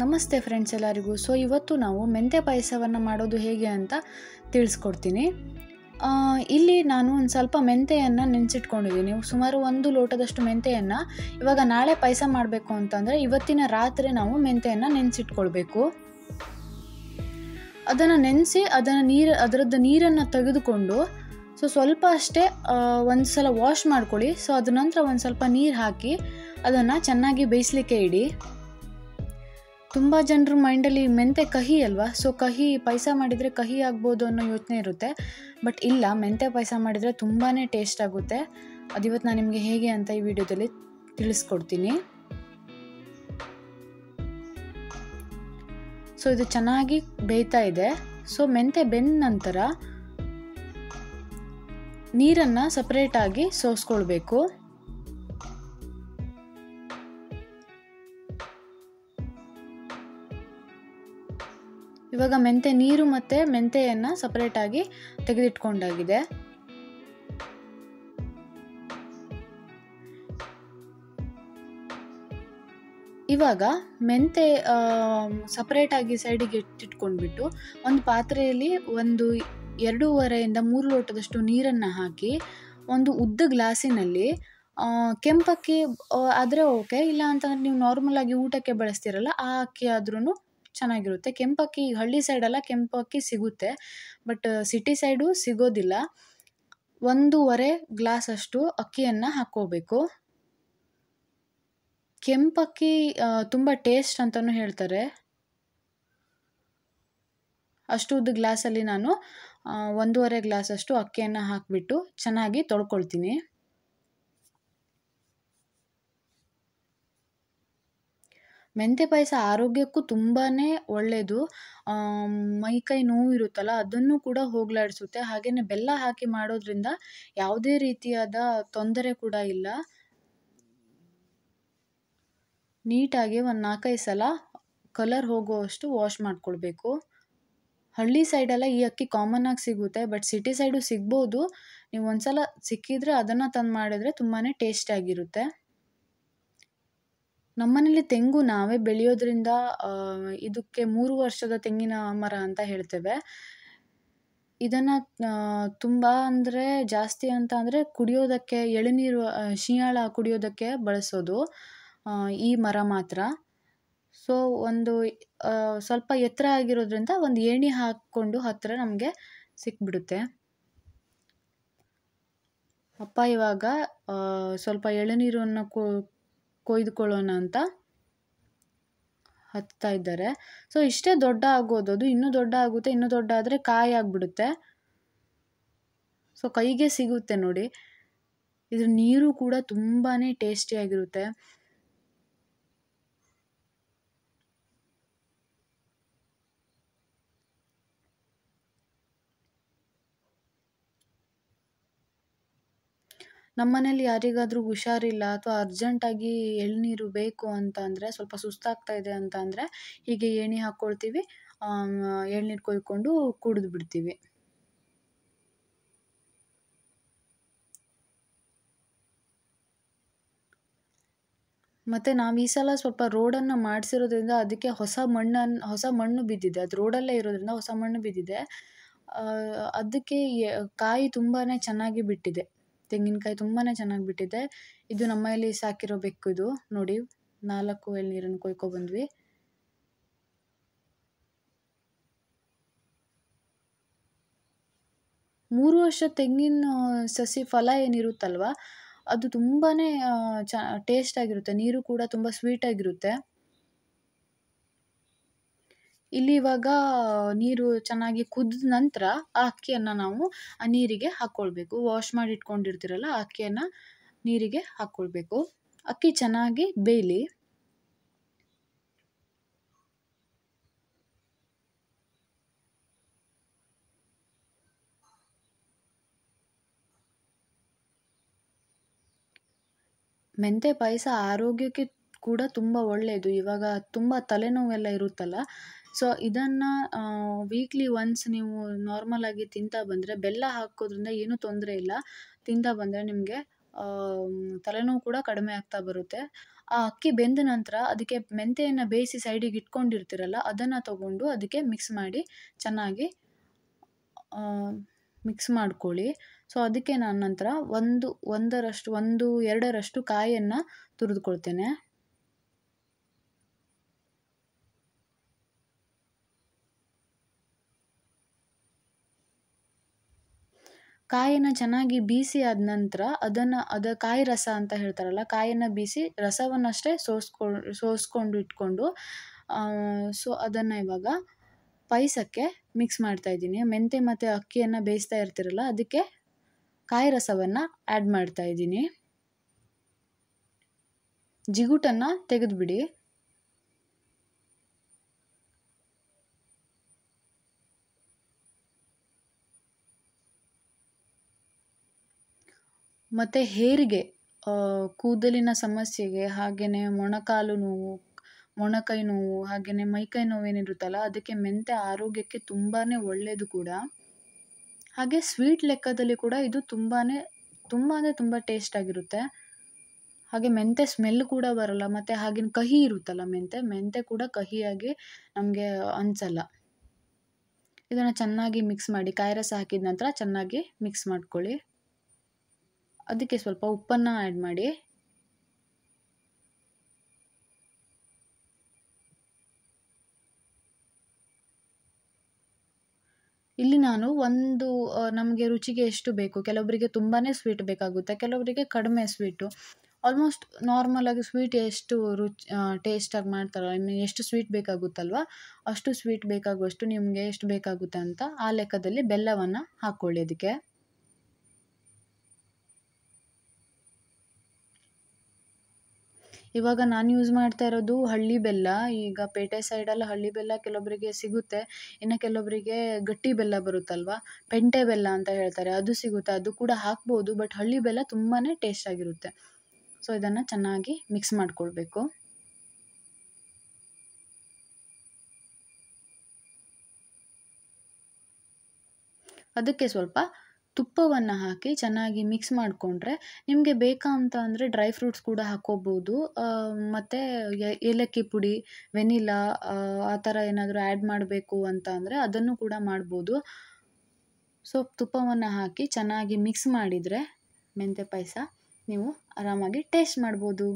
ನಮಸ್ತೆ ಫ್ರೆಂಡ್ಸ್ ಎಲ್ಲರಿಗೂ ಸೊ ಇವತ್ತು ನಾವು ಮೆಂತೆ ಪಾಯಸವನ್ನು ಮಾಡೋದು ಹೇಗೆ ಅಂತ ತಿಳಿಸ್ಕೊಡ್ತೀನಿ ಇಲ್ಲಿ ನಾನು ಒಂದು ಸ್ವಲ್ಪ ಮೆಂತೆಯನ್ನು ನೆನೆಸಿಟ್ಕೊಂಡಿದ್ದೀನಿ ಸುಮಾರು ಒಂದು ಲೋಟದಷ್ಟು ಮೆಂತೆಯನ್ನು ಇವಾಗ ನಾಳೆ ಪಾಯಸ ಮಾಡಬೇಕು ಅಂತಂದರೆ ಇವತ್ತಿನ ರಾತ್ರಿ ನಾವು ಮೆಂತೆಯನ್ನು ನೆನೆಸಿಟ್ಕೊಳ್ಬೇಕು ಅದನ್ನು ನೆನೆಸಿ ಅದನ್ನು ನೀರು ಅದರದ್ದು ನೀರನ್ನು ತೆಗೆದುಕೊಂಡು ಸೊ ಸ್ವಲ್ಪ ಅಷ್ಟೇ ಒಂದು ಸಲ ವಾಶ್ ಮಾಡ್ಕೊಳ್ಳಿ ಸೊ ಅದ ನಂತರ ಒಂದು ಸ್ವಲ್ಪ ನೀರು ಹಾಕಿ ಅದನ್ನು ಚೆನ್ನಾಗಿ ಬೇಯಿಸಲಿಕ್ಕೆ ಇಡಿ ತುಂಬ ಜನರ ಮೈಂಡಲ್ಲಿ ಮೆಂತೆ ಕಹಿ ಅಲ್ವಾ ಸೊ ಕಹಿ ಪಾಯಸ ಮಾಡಿದರೆ ಕಹಿ ಆಗ್ಬೋದು ಅನ್ನೋ ಯೋಚನೆ ಇರುತ್ತೆ ಬಟ್ ಇಲ್ಲ ಮೆಂತೆ ಪಾಯಸ ಮಾಡಿದರೆ ತುಂಬಾ ಟೇಸ್ಟ್ ಆಗುತ್ತೆ ಅದಿವತ್ತು ನಾನು ನಿಮಗೆ ಹೇಗೆ ಅಂತ ಈ ವಿಡಿಯೋದಲ್ಲಿ ತಿಳಿಸ್ಕೊಡ್ತೀನಿ ಸೊ ಇದು ಚೆನ್ನಾಗಿ ಬೇಯ್ತಾ ಇದೆ ಸೊ ಮೆಂತೆ ಬೆಂದ ನಂತರ ನೀರನ್ನು ಸಪ್ರೇಟಾಗಿ ಸೋಸ್ಕೊಳ್ಬೇಕು ಇವಾಗ ಮೆಂತೆ ನೀರು ಮತ್ತು ಮೆಂತೆಯನ್ನು ಸಪ್ರೇಟಾಗಿ ತೆಗೆದಿಟ್ಕೊಂಡಾಗಿದೆ ಇವಾಗ ಮೆಂತೆ ಸಪ್ರೇಟಾಗಿ ಸೈಡಿಗೆ ಇಟ್ಟಿಟ್ಕೊಂಡ್ಬಿಟ್ಟು ಒಂದು ಪಾತ್ರೆಯಲ್ಲಿ ಒಂದು ಎರಡೂವರೆಯಿಂದ ಮೂರು ಲೋಟದಷ್ಟು ನೀರನ್ನು ಹಾಕಿ ಒಂದು ಉದ್ದ ಗ್ಲಾಸಿನಲ್ಲಿ ಕೆಂಪಕ್ಕಿ ಆದರೆ ಓಕೆ ಇಲ್ಲ ಅಂತಂದರೆ ನೀವು ಆಗಿ ಊಟಕ್ಕೆ ಬಳಸ್ತೀರಲ್ಲ ಆ ಅಕ್ಕಿ ಆದ್ರೂ ಚೆನ್ನಾಗಿರುತ್ತೆ ಕೆಂಪಕ್ಕಿ ಹಳ್ಳಿ ಸೈಡೆಲ್ಲ ಕೆಂಪಕ್ಕಿ ಸಿಗುತ್ತೆ ಬಟ್ ಸಿಟಿ ಸೈಡು ಸಿಗೋದಿಲ್ಲ ಒಂದೂವರೆ ಅಷ್ಟು ಅಕ್ಕಿಯನ್ನು ಹಾಕ್ಕೋಬೇಕು ಕೆಂಪಕ್ಕಿ ತುಂಬ ಟೇಸ್ಟ್ ಅಂತಲೂ ಹೇಳ್ತಾರೆ ಅಷ್ಟುದ್ದು ಗ್ಲಾಸಲ್ಲಿ ನಾನು ಒಂದೂವರೆ ಗ್ಲಾಸಷ್ಟು ಅಕ್ಕಿಯನ್ನು ಹಾಕಿಬಿಟ್ಟು ಚೆನ್ನಾಗಿ ತೊಳ್ಕೊಳ್ತೀನಿ ಮೆಂತ್ಯ ಪಾಯಸ ಆರೋಗ್ಯಕ್ಕೂ ತುಂಬಾ ಒಳ್ಳೆಯದು ಕೈ ನೋವು ಇರುತ್ತಲ್ಲ ಅದನ್ನು ಕೂಡ ಹೋಗಲಾಡಿಸುತ್ತೆ ಹಾಗೆಯೇ ಬೆಲ್ಲ ಹಾಕಿ ಮಾಡೋದ್ರಿಂದ ಯಾವುದೇ ರೀತಿಯಾದ ತೊಂದರೆ ಕೂಡ ಇಲ್ಲ ನೀಟಾಗಿ ಒಂದು ನಾಲ್ಕೈದು ಸಲ ಕಲರ್ ಹೋಗುವಷ್ಟು ವಾಶ್ ಮಾಡಿಕೊಳ್ಬೇಕು ಹಳ್ಳಿ ಸೈಡೆಲ್ಲ ಈ ಅಕ್ಕಿ ಕಾಮನ್ ಆಗಿ ಸಿಗುತ್ತೆ ಬಟ್ ಸಿಟಿ ಸೈಡು ಸಿಗ್ಬೋದು ನೀವು ಒಂದು ಸಲ ಸಿಕ್ಕಿದರೆ ಅದನ್ನು ತಂದು ಮಾಡಿದರೆ ತುಂಬಾ ಟೇಸ್ಟಿಯಾಗಿರುತ್ತೆ ನಮ್ಮನೇಲಿ ತೆಂಗು ನಾವೇ ಬೆಳೆಯೋದ್ರಿಂದ ಇದಕ್ಕೆ ಮೂರು ವರ್ಷದ ತೆಂಗಿನ ಮರ ಅಂತ ಹೇಳ್ತೇವೆ ಇದನ್ನು ತುಂಬ ಅಂದರೆ ಜಾಸ್ತಿ ಅಂತ ಅಂದರೆ ಕುಡಿಯೋದಕ್ಕೆ ಎಳನೀರು ಶಿಯಾಳ ಕುಡಿಯೋದಕ್ಕೆ ಬಳಸೋದು ಈ ಮರ ಮಾತ್ರ ಸೊ ಒಂದು ಸ್ವಲ್ಪ ಎತ್ತರ ಆಗಿರೋದ್ರಿಂದ ಒಂದು ಏಣಿ ಹಾಕ್ಕೊಂಡು ಹತ್ತಿರ ನಮಗೆ ಸಿಕ್ಬಿಡುತ್ತೆ ಅಪ್ಪ ಇವಾಗ ಸ್ವಲ್ಪ ಎಳನೀರನ್ನು ಕು ಕೊಯ್ದುಕೊಳ್ಳೋಣ ಅಂತ ಹತ್ತಾ ಇದ್ದಾರೆ ಸೊ ಇಷ್ಟೇ ದೊಡ್ಡ ಆಗೋದು ಅದು ಇನ್ನೂ ದೊಡ್ಡ ಆಗುತ್ತೆ ಇನ್ನೂ ದೊಡ್ಡ ಆದರೆ ಕಾಯಿ ಆಗಿಬಿಡುತ್ತೆ ಸೊ ಕೈಗೆ ಸಿಗುತ್ತೆ ನೋಡಿ ಇದ್ರ ನೀರು ಕೂಡ ತುಂಬಾ ಟೇಸ್ಟಿಯಾಗಿರುತ್ತೆ ನಮ್ಮನೇಲಿ ಯಾರಿಗಾದರೂ ಹುಷಾರಿಲ್ಲ ಅಥವಾ ಅರ್ಜೆಂಟಾಗಿ ಎಳ್ನೀರು ಬೇಕು ಅಂತ ಅಂದರೆ ಸ್ವಲ್ಪ ಸುಸ್ತಾಗ್ತಾ ಇದೆ ಅಂತ ಅಂದರೆ ಹೀಗೆ ಏಣಿ ಹಾಕ್ಕೊಳ್ತೀವಿ ಎಳ್ನೀರು ಕೊಯ್ಕೊಂಡು ಕುಡಿದ್ ಬಿಡ್ತೀವಿ ಮತ್ತೆ ನಾವು ಈ ಸಲ ಸ್ವಲ್ಪ ರೋಡನ್ನು ಮಾಡಿಸಿರೋದ್ರಿಂದ ಅದಕ್ಕೆ ಹೊಸ ಮಣ್ಣನ್ನು ಹೊಸ ಮಣ್ಣು ಬಿದ್ದಿದೆ ಅದು ರೋಡಲ್ಲೇ ಇರೋದ್ರಿಂದ ಹೊಸ ಮಣ್ಣು ಬಿದ್ದಿದೆ ಅದಕ್ಕೆ ಕಾಯಿ ತುಂಬಾ ಚೆನ್ನಾಗಿ ಬಿಟ್ಟಿದೆ ತೆಂಗಿನಕಾಯಿ ತುಂಬಾನೇ ಚೆನ್ನಾಗಿ ಬಿಟ್ಟಿದೆ ಇದು ನಮ್ಮಲ್ಲಿ ಸಾಕಿರೋ ಬೆಕ್ಕು ಇದು ನೋಡಿ ನಾಲ್ಕು ಎಲ್ಲಿ ನೀರನ್ನು ಬಂದ್ವಿ ಮೂರು ವರ್ಷ ತೆಂಗಿನ ಸಸಿ ಫಲ ಏನಿರುತ್ತಲ್ವ ಅದು ತುಂಬಾ ಚ ಟೇಸ್ಟಾಗಿರುತ್ತೆ ನೀರು ಕೂಡ ತುಂಬ ಸ್ವೀಟಾಗಿರುತ್ತೆ ಇಲ್ಲಿ ಇವಾಗ ನೀರು ಚೆನ್ನಾಗಿ ಕುದ್ದ ನಂತರ ಆ ಅಕ್ಕಿಯನ್ನು ನಾವು ಆ ನೀರಿಗೆ ಹಾಕೊಳ್ಬೇಕು ವಾಶ್ ಮಾಡಿ ಇಟ್ಕೊಂಡಿರ್ತೀರಲ್ಲ ಆ ಅಕ್ಕಿಯನ್ನು ನೀರಿಗೆ ಹಾಕೊಳ್ಬೇಕು ಅಕ್ಕಿ ಚೆನ್ನಾಗಿ ಬೇಯಲಿ ಮೆಂತೆ ಪಾಯಸ ಆರೋಗ್ಯಕ್ಕೆ ಕೂಡ ತುಂಬ ಒಳ್ಳೆಯದು ಇವಾಗ ತುಂಬ ತಲೆನೋವೆಲ್ಲ ಇರುತ್ತಲ್ಲ ಸೊ ಇದನ್ನು ವೀಕ್ಲಿ ಒನ್ಸ್ ನೀವು ನಾರ್ಮಲಾಗಿ ತಿಂತಾ ಬಂದರೆ ಬೆಲ್ಲ ಹಾಕೋದ್ರಿಂದ ಏನೂ ತೊಂದರೆ ಇಲ್ಲ ತಿಂತಾ ಬಂದರೆ ನಿಮಗೆ ತಲೆನೋವು ಕೂಡ ಕಡಿಮೆ ಆಗ್ತಾ ಬರುತ್ತೆ ಆ ಅಕ್ಕಿ ಬೆಂದ ನಂತರ ಅದಕ್ಕೆ ಮೆಂತೆಯನ್ನು ಬೇಯಿಸಿ ಸೈಡಿಗೆ ಇಟ್ಕೊಂಡಿರ್ತೀರಲ್ಲ ಅದನ್ನು ತಗೊಂಡು ಅದಕ್ಕೆ ಮಿಕ್ಸ್ ಮಾಡಿ ಚೆನ್ನಾಗಿ ಮಿಕ್ಸ್ ಮಾಡ್ಕೊಳ್ಳಿ ಸೊ ಅದಕ್ಕೆ ನಾನು ನಂತರ ಒಂದು ಒಂದರಷ್ಟು ಒಂದು ಎರಡರಷ್ಟು ಕಾಯನ್ನು ತುರಿದುಕೊಳ್ತೇನೆ ಕಾಯನ್ನು ಚೆನ್ನಾಗಿ ಬೀಸಿ ಆದ ನಂತರ ಅದನ್ನು ಅದು ಕಾಯಿ ರಸ ಅಂತ ಹೇಳ್ತಾರಲ್ಲ ಕಾಯನ್ನು ಬೀಸಿ ರಸವನ್ನಷ್ಟೇ ಸೋಸ್ಕೊಂಡು ಸೋಸ್ಕೊಂಡು ಇಟ್ಕೊಂಡು ಸೊ ಅದನ್ನು ಇವಾಗ ಪಾಯಸಕ್ಕೆ ಮಿಕ್ಸ್ ಮಾಡ್ತಾ ಇದ್ದೀನಿ ಮೆಂತ್ಯ ಮತ್ತು ಅಕ್ಕಿಯನ್ನು ಬೇಯಿಸ್ತಾ ಇರ್ತೀರಲ್ಲ ಅದಕ್ಕೆ ಕಾಯಿ ರಸವನ್ನು ಆ್ಯಡ್ ಇದ್ದೀನಿ ಜಿಗುಟನ್ನು ತೆಗೆದುಬಿಡಿ ಮತ್ತು ಹೇರಿಗೆ ಕೂದಲಿನ ಸಮಸ್ಯೆಗೆ ಹಾಗೆಯೇ ಮೊಣಕಾಲು ನೋವು ಮೊಣಕೈ ನೋವು ಹಾಗೆಯೇ ಮೈಕೈ ನೋವೇನಿರುತ್ತಲ್ಲ ಅದಕ್ಕೆ ಮೆಂತೆ ಆರೋಗ್ಯಕ್ಕೆ ತುಂಬಾ ಒಳ್ಳೆಯದು ಕೂಡ ಹಾಗೆ ಸ್ವೀಟ್ ಲೆಕ್ಕದಲ್ಲಿ ಕೂಡ ಇದು ತುಂಬಾ ತುಂಬ ಅಂದರೆ ತುಂಬ ಟೇಸ್ಟಾಗಿರುತ್ತೆ ಹಾಗೆ ಮೆಂತೆ ಸ್ಮೆಲ್ ಕೂಡ ಬರೋಲ್ಲ ಮತ್ತು ಹಾಗಿನ ಕಹಿ ಇರುತ್ತಲ್ಲ ಮೆಂತೆ ಮೆಂತೆ ಕೂಡ ಕಹಿಯಾಗಿ ನಮಗೆ ಅನ್ಸಲ್ಲ ಇದನ್ನು ಚೆನ್ನಾಗಿ ಮಿಕ್ಸ್ ಮಾಡಿ ಕಾಯಿ ರಸ ಹಾಕಿದ ನಂತರ ಚೆನ್ನಾಗಿ ಮಿಕ್ಸ್ ಮಾಡ್ಕೊಳ್ಳಿ ಅದಕ್ಕೆ ಸ್ವಲ್ಪ ಉಪ್ಪನ್ನು ಆ್ಯಡ್ ಮಾಡಿ ಇಲ್ಲಿ ನಾನು ಒಂದು ನಮಗೆ ರುಚಿಗೆ ಎಷ್ಟು ಬೇಕು ಕೆಲವೊಬ್ಬರಿಗೆ ತುಂಬಾ ಸ್ವೀಟ್ ಬೇಕಾಗುತ್ತೆ ಕೆಲವೊಬ್ಬರಿಗೆ ಕಡಿಮೆ ಸ್ವೀಟು ಆಲ್ಮೋಸ್ಟ್ ನಾರ್ಮಲಾಗಿ ಸ್ವೀಟ್ ಎಷ್ಟು ರುಚಿ ಟೇಸ್ಟಾಗಿ ಮಾಡ್ತಾರಲ್ಲ ಮೀನ್ ಎಷ್ಟು ಸ್ವೀಟ್ ಬೇಕಾಗುತ್ತಲ್ವ ಅಷ್ಟು ಸ್ವೀಟ್ ಬೇಕಾಗುವಷ್ಟು ನಿಮಗೆ ಎಷ್ಟು ಬೇಕಾಗುತ್ತೆ ಅಂತ ಆ ಲೆಕ್ಕದಲ್ಲಿ ಬೆಲ್ಲವನ್ನು ಹಾಕ್ಕೊಳ್ಳಿ ಅದಕ್ಕೆ ಇವಾಗ ನಾನು ಯೂಸ್ ಮಾಡ್ತಾ ಇರೋದು ಹಳ್ಳಿ ಬೆಲ್ಲ ಈಗ ಪೇಟೆ ಸೈಡೆಲ್ಲ ಹಳ್ಳಿ ಬೆಲ್ಲ ಕೆಲವೊಬ್ಬರಿಗೆ ಸಿಗುತ್ತೆ ಇನ್ನು ಕೆಲವೊಬ್ಬರಿಗೆ ಗಟ್ಟಿ ಬೆಲ್ಲ ಬರುತ್ತಲ್ವಾ ಪೆಂಟೆ ಬೆಲ್ಲ ಅಂತ ಹೇಳ್ತಾರೆ ಅದು ಸಿಗುತ್ತೆ ಅದು ಕೂಡ ಹಾಕ್ಬೋದು ಬಟ್ ಹಳ್ಳಿ ಬೆಲ್ಲ ತುಂಬಾ ಆಗಿರುತ್ತೆ ಸೊ ಇದನ್ನ ಚೆನ್ನಾಗಿ ಮಿಕ್ಸ್ ಮಾಡ್ಕೊಳ್ಬೇಕು ಅದಕ್ಕೆ ಸ್ವಲ್ಪ ತುಪ್ಪವನ್ನು ಹಾಕಿ ಚೆನ್ನಾಗಿ ಮಿಕ್ಸ್ ಮಾಡಿಕೊಂಡ್ರೆ ನಿಮಗೆ ಬೇಕಾ ಅಂತ ಅಂದರೆ ಡ್ರೈ ಫ್ರೂಟ್ಸ್ ಕೂಡ ಹಾಕ್ಕೋಬೋದು ಮತ್ತು ಏಲಕ್ಕಿ ಪುಡಿ ವೆನಿಲಾ ಆ ಥರ ಏನಾದರೂ ಆ್ಯಡ್ ಮಾಡಬೇಕು ಅಂತ ಅಂದರೆ ಅದನ್ನು ಕೂಡ ಮಾಡ್ಬೋದು ಸೊ ತುಪ್ಪವನ್ನು ಹಾಕಿ ಚೆನ್ನಾಗಿ ಮಿಕ್ಸ್ ಮಾಡಿದರೆ ಮೆಂತೆ ಪಾಯಸ ನೀವು ಆರಾಮಾಗಿ ಟೇಸ್ಟ್ ಮಾಡ್ಬೋದು